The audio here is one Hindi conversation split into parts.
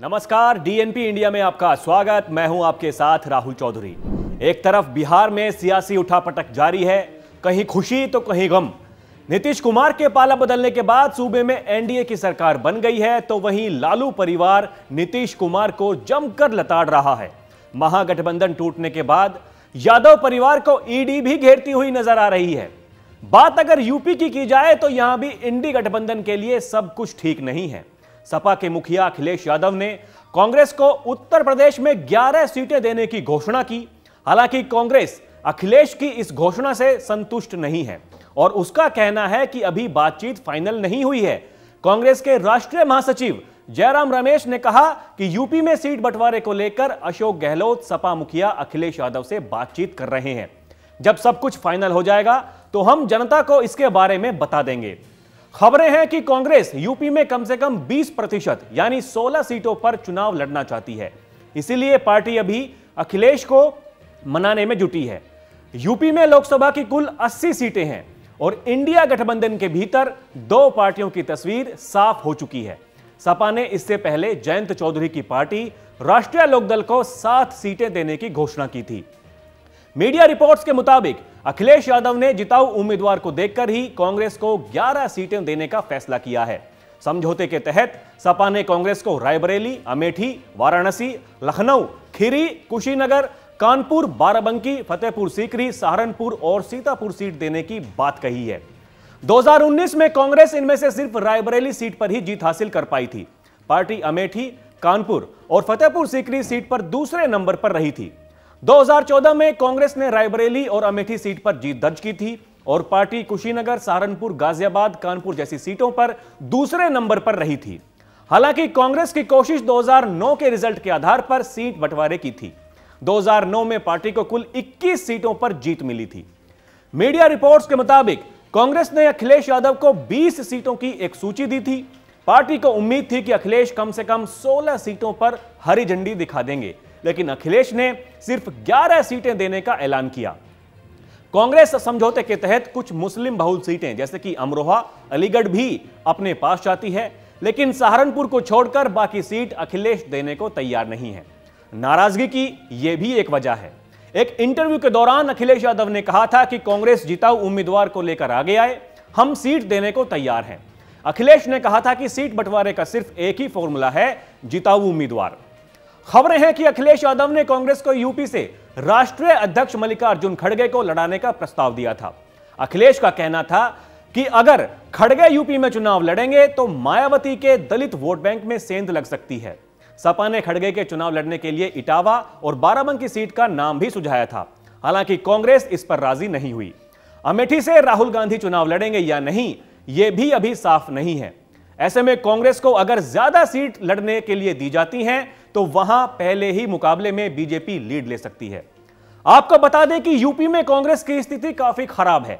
नमस्कार डीएनपी इंडिया में आपका स्वागत मैं हूं आपके साथ राहुल चौधरी एक तरफ बिहार में सियासी उठापटक जारी है कहीं खुशी तो कहीं गम नीतीश कुमार के पाला बदलने के बाद सूबे में एनडीए की सरकार बन गई है तो वहीं लालू परिवार नीतीश कुमार को जमकर लताड़ रहा है महागठबंधन टूटने के बाद यादव परिवार को ईडी e भी घेरती हुई नजर आ रही है बात अगर यूपी की की जाए तो यहां भी इंडी गठबंधन के लिए सब कुछ ठीक नहीं है सपा के मुखिया अखिलेश यादव ने कांग्रेस को उत्तर प्रदेश में 11 सीटें देने की घोषणा की हालांकि कांग्रेस अखिलेश की इस घोषणा से संतुष्ट नहीं है और उसका कहना है कि अभी बातचीत फाइनल नहीं हुई है कांग्रेस के राष्ट्रीय महासचिव जयराम रमेश ने कहा कि यूपी में सीट बंटवारे को लेकर अशोक गहलोत सपा मुखिया अखिलेश यादव से बातचीत कर रहे हैं जब सब कुछ फाइनल हो जाएगा तो हम जनता को इसके बारे में बता देंगे खबरें हैं कि कांग्रेस यूपी में कम से कम 20 प्रतिशत यानी 16 सीटों पर चुनाव लड़ना चाहती है इसीलिए पार्टी अभी अखिलेश को मनाने में जुटी है यूपी में लोकसभा की कुल 80 सीटें हैं और इंडिया गठबंधन के भीतर दो पार्टियों की तस्वीर साफ हो चुकी है सपा ने इससे पहले जयंत चौधरी की पार्टी राष्ट्रीय लोकदल को सात सीटें देने की घोषणा की थी मीडिया रिपोर्ट्स के मुताबिक अखिलेश यादव ने जिताऊ उम्मीदवार को देखकर ही कांग्रेस को 11 सीटें देने का फैसला किया है समझौते के तहत सपा ने कांग्रेस को रायबरेली अमेठी वाराणसी लखनऊ खीरी कुशीनगर कानपुर बाराबंकी फतेहपुर सीकरी सहारनपुर और सीतापुर सीट देने की बात कही है 2019 में कांग्रेस इनमें से सिर्फ रायबरेली सीट पर ही जीत हासिल कर पाई थी पार्टी अमेठी कानपुर और फतेहपुर सीकरी सीट पर दूसरे नंबर पर रही थी 2014 में कांग्रेस ने रायबरेली और अमेठी सीट पर जीत दर्ज की थी और पार्टी कुशीनगर सहारनपुर गाजियाबाद कानपुर जैसी सीटों पर दूसरे नंबर पर रही थी हालांकि कांग्रेस की कोशिश 2009 के रिजल्ट के आधार पर सीट बंटवारे की थी 2009 में पार्टी को कुल 21 सीटों पर जीत मिली थी मीडिया रिपोर्ट्स के मुताबिक कांग्रेस ने अखिलेश यादव को 20 सीटों की एक सूची दी थी पार्टी को उम्मीद थी कि अखिलेश कम से कम 16 सीटों पर हरी झंडी दिखा देंगे लेकिन अखिलेश ने सिर्फ 11 सीटें देने का ऐलान किया कांग्रेस समझौते के तहत कुछ मुस्लिम बहुल सीटें जैसे कि अमरोहा अलीगढ़ भी अपने पास जाती है लेकिन सहारनपुर को छोड़कर बाकी सीट अखिलेश देने को तैयार नहीं है नाराजगी की यह भी एक वजह है एक इंटरव्यू के दौरान अखिलेश यादव ने कहा था कि कांग्रेस जिताऊ उम्मीदवार को लेकर आगे आए हम सीट देने को तैयार हैं अखिलेश ने कहा था कि सीट बंटवारे का सिर्फ एक ही फॉर्मूला है जिताऊ उम्मीदवार खबरें हैं कि अखिलेश यादव ने कांग्रेस को यूपी से राष्ट्रीय अध्यक्ष मल्लिकार्जुन खड़गे को लड़ाने का प्रस्ताव दिया था अखिलेश का कहना था कि अगर खड़गे यूपी में चुनाव लड़ेंगे तो मायावती के दलित वोट बैंक में सेंध लग सकती है सपा ने खड़गे के चुनाव लड़ने के लिए इटावा और बाराबंकी सीट का नाम भी सुझाया था हालांकि कांग्रेस इस पर राजी नहीं हुई अमेठी से राहुल गांधी चुनाव लड़ेंगे या नहीं यह भी अभी साफ नहीं है ऐसे में कांग्रेस को अगर ज्यादा सीट लड़ने के लिए दी जाती हैं तो वहां पहले ही मुकाबले में बीजेपी लीड ले सकती है आपको बता दें कि यूपी में कांग्रेस की स्थिति काफी खराब है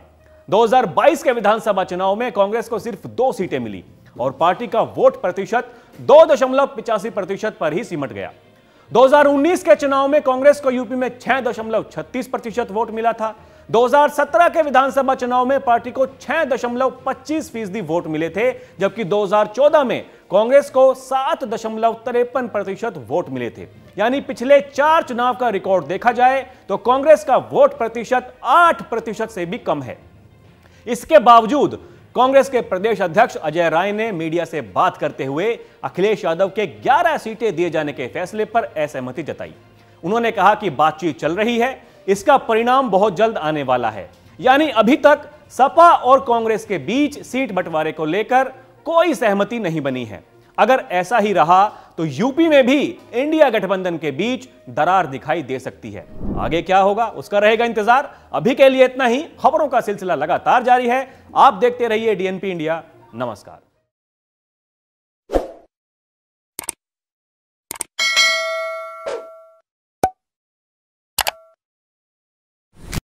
2022 के विधानसभा चुनाव में कांग्रेस को सिर्फ दो सीटें मिली और पार्टी का वोट प्रतिशत दो दशमलव पिचासी प्रतिशत पर ही सिमट गया 2019 के चुनाव में कांग्रेस को यूपी में छह दशमलव छत्तीस प्रतिशत वोट मिला था 2017 के विधानसभा चुनाव में पार्टी को 6.25 फीसदी वोट मिले थे जबकि 2014 में कांग्रेस को सात दशमलव तिरपन प्रतिशत वोट मिले थे यानी पिछले चार चुनाव का रिकॉर्ड देखा जाए तो कांग्रेस का वोट प्रतिशत आठ प्रतिशत से भी कम है इसके बावजूद कांग्रेस के प्रदेश अध्यक्ष अजय राय ने मीडिया से बात करते हुए अखिलेश यादव के 11 सीटें दिए जाने के फैसले पर असहमति जताई उन्होंने कहा कि बातचीत चल रही है इसका परिणाम बहुत जल्द आने वाला है यानी अभी तक सपा और कांग्रेस के बीच सीट बंटवारे को लेकर कोई सहमति नहीं बनी है अगर ऐसा ही रहा तो यूपी में भी इंडिया गठबंधन के बीच दरार दिखाई दे सकती है आगे क्या होगा उसका रहेगा इंतजार अभी के लिए इतना ही खबरों का सिलसिला लगातार जारी है आप देखते रहिए डीएनपी इंडिया नमस्कार